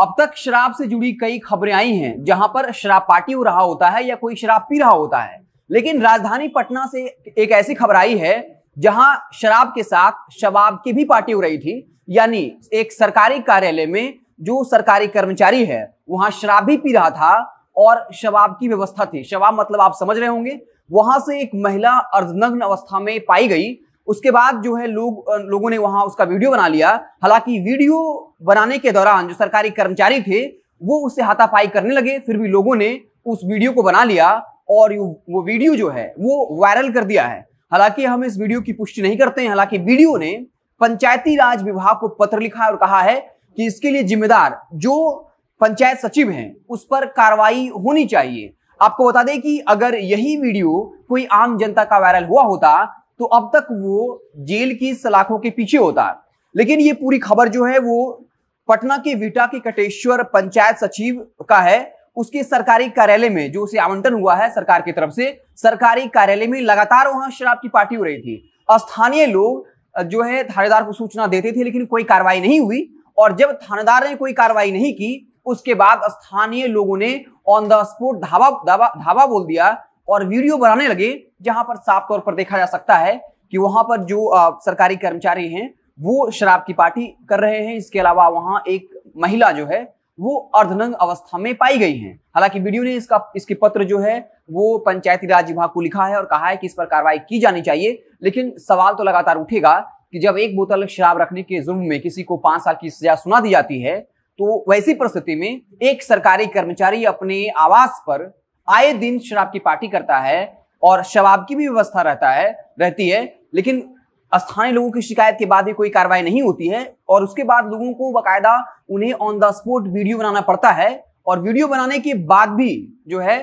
अब तक शराब से जुड़ी कई खबरें आई हैं जहां पर शराब पार्टी हो रहा होता है या कोई शराब पी रहा होता है लेकिन राजधानी पटना से एक ऐसी खबर आई है जहां शराब के साथ शबाब की भी पार्टी हो रही थी यानी एक सरकारी कार्यालय में जो सरकारी कर्मचारी है वहां शराब भी पी रहा था और शबाब की व्यवस्था थी शबाब मतलब आप समझ रहे होंगे वहां से एक महिला अर्धनग्न अवस्था में पाई गई उसके बाद जो है लोग लोगों ने वहां उसका वीडियो बना लिया हालांकि वीडियो बनाने के दौरान जो सरकारी कर्मचारी थे वो उससे हाथापाई करने लगे फिर भी लोगों ने उस वीडियो को बना लिया और वो वीडियो जो है वो वायरल कर दिया है हालांकि हम इस वीडियो की पुष्टि नहीं करते हैं हालांकि वीडियो ने पंचायती राज विभाग को पत्र लिखा और कहा है कि इसके लिए जिम्मेदार जो पंचायत सचिव हैं उस पर कार्रवाई होनी चाहिए आपको बता दें कि अगर यही वीडियो कोई आम जनता का वायरल हुआ होता तो अब तक वो जेल की सलाखों के पीछे होता है लेकिन ये पूरी खबर जो है वो पटना के विटा के कटेश्वर पंचायत सचिव का है उसके सरकारी कार्यालय में जो उसे आवंटन हुआ है सरकार की तरफ से सरकारी कार्यालय में लगातार वहां शराब की पार्टी हो रही थी स्थानीय लोग जो है थानेदार को सूचना देते थे लेकिन कोई कार्रवाई नहीं हुई और जब थानेदार ने कोई कार्रवाई नहीं की उसके बाद स्थानीय लोगों ने ऑन द स्पॉट धावा धावा धावा बोल दिया और वीडियो बनाने लगे जहां पर साफ तौर पर देखा जा सकता है कि वहां पर जो आ, सरकारी कर्मचारी हैं वो शराब की पार्टी कर रहे हैं इसके अलावा वहां एक महिला जो है वो अर्धनंग अवस्था में पाई गई हैं हालांकि वीडियो ने इसका इसके पत्र जो है वो पंचायती राज विभाग को लिखा है और कहा है कि इस पर कार्रवाई की जानी चाहिए लेकिन सवाल तो लगातार उठेगा कि जब एक बोतल शराब रखने के जुर्म में किसी को पांच साल की सजा सुना दी जाती है तो वैसी परिस्थिति में एक सरकारी कर्मचारी अपने आवास पर आए दिन शराब की पार्टी करता है और शराब की भी व्यवस्था रहता है रहती है लेकिन स्थानीय लोगों की शिकायत के बाद भी कोई कार्रवाई नहीं होती है और उसके बाद लोगों को बाकायदा उन्हें ऑन द स्पॉट वीडियो बनाना पड़ता है और वीडियो बनाने के बाद भी जो है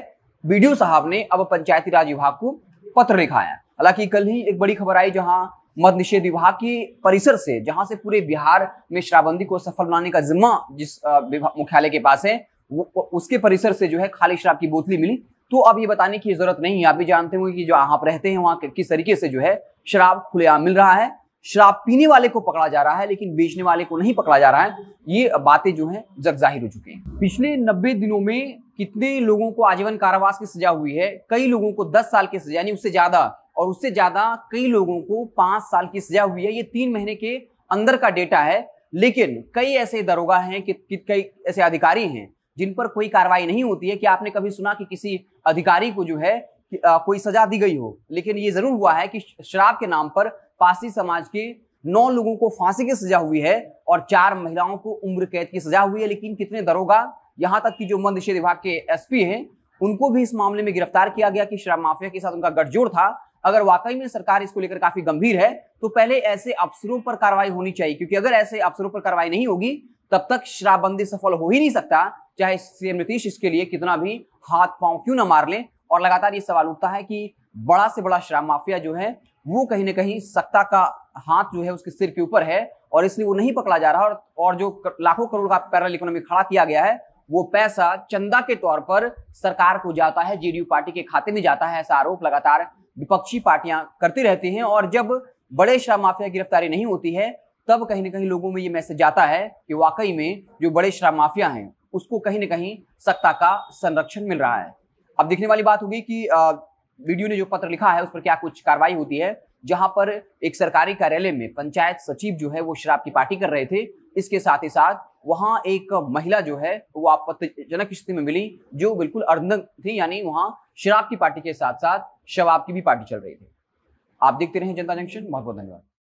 वीडियो साहब ने अब पंचायती राज विभाग को पत्र लिखा है हालांकि कल ही एक बड़ी खबर आई जहां मद निषेध विभाग के परिसर से जहां से पूरे बिहार में शराबबंदी को सफल बनाने का जिम्मा जिस मुख्यालय के पास है उसके परिसर से जो है खाली शराब की बोतली मिली तो अब ये बताने की जरूरत नहीं है आप भी जानते होंगे कि जो आप रहते हैं वहाँ किस तरीके से जो है शराब खुलेआम मिल रहा है शराब पीने वाले को पकड़ा जा रहा है लेकिन बेचने वाले को नहीं पकड़ा जा रहा है ये बातें जो है जग जाहिर हो चुकी हैं पिछले नब्बे दिनों में कितने लोगों को आजीवन कारावास की सजा हुई है कई लोगों को दस साल की सजा यानी उससे ज्यादा और उससे ज्यादा कई लोगों को पांच साल की सजा हुई है ये तीन महीने के अंदर का डेटा है लेकिन कई ऐसे दरोगा हैं कि कई ऐसे अधिकारी हैं जिन पर कोई कार्रवाई नहीं होती है कि आपने कभी सुना कि किसी अधिकारी को जो है आ, कोई सजा दी गई हो लेकिन ये जरूर हुआ है कि शराब के नाम पर पासी समाज के नौ लोगों को फांसी की सजा हुई है और चार महिलाओं को उम्र कैद की सजा हुई है लेकिन कितने दरोगा यहां तक कि जो मध्य निषेध विभाग के एसपी हैं उनको भी इस मामले में गिरफ्तार किया गया कि शराब माफिया के साथ उनका गठजोड़ था अगर वाकई में सरकार इसको लेकर काफी गंभीर है तो पहले ऐसे अफसरों पर कार्रवाई होनी चाहिए क्योंकि अगर ऐसे अफसरों पर कार्रवाई नहीं होगी तब तक शराबबंदी सफल हो ही नहीं सकता चाहे सीएम नीतीश इसके लिए कितना भी हाथ पांव क्यों ना मार ले और लगातार ये सवाल उठता है कि बड़ा से बड़ा शराब माफिया जो है वो कहीं ना कहीं सत्ता का हाथ जो है उसके सिर के ऊपर है और इसलिए वो नहीं पकड़ा जा रहा और, और जो लाखों करोड़ का पैरल इकोनॉमी खड़ा किया गया है वो पैसा चंदा के तौर पर सरकार को जाता है जेडीयू पार्टी के खाते में जाता है ऐसा आरोप लगातार विपक्षी पार्टियां करती रहती हैं और जब बड़े शराब माफिया गिरफ्तारी नहीं होती है तब कहीं ना कहीं लोगों में ये मैसेज जाता है कि वाकई में जो बड़े शराब माफिया हैं उसको कहीं ना कहीं सत्ता का संरक्षण मिल रहा है अब देखने वाली बात होगी कि वीडियो ने जो पत्र लिखा है उस पर क्या कुछ कार्रवाई होती है जहां पर एक सरकारी कार्यालय में पंचायत सचिव जो है वो शराब की पार्टी कर रहे थे इसके साथ ही साथ वहां एक महिला जो है वो आपत्तिजनक स्थिति में मिली जो बिल्कुल अर्धनग थी यानी वहां शराब की पार्टी के साथ साथ शराब की भी पार्टी चल रही थी आप देखते रहे जनता जंक्शन बहुत बहुत धन्यवाद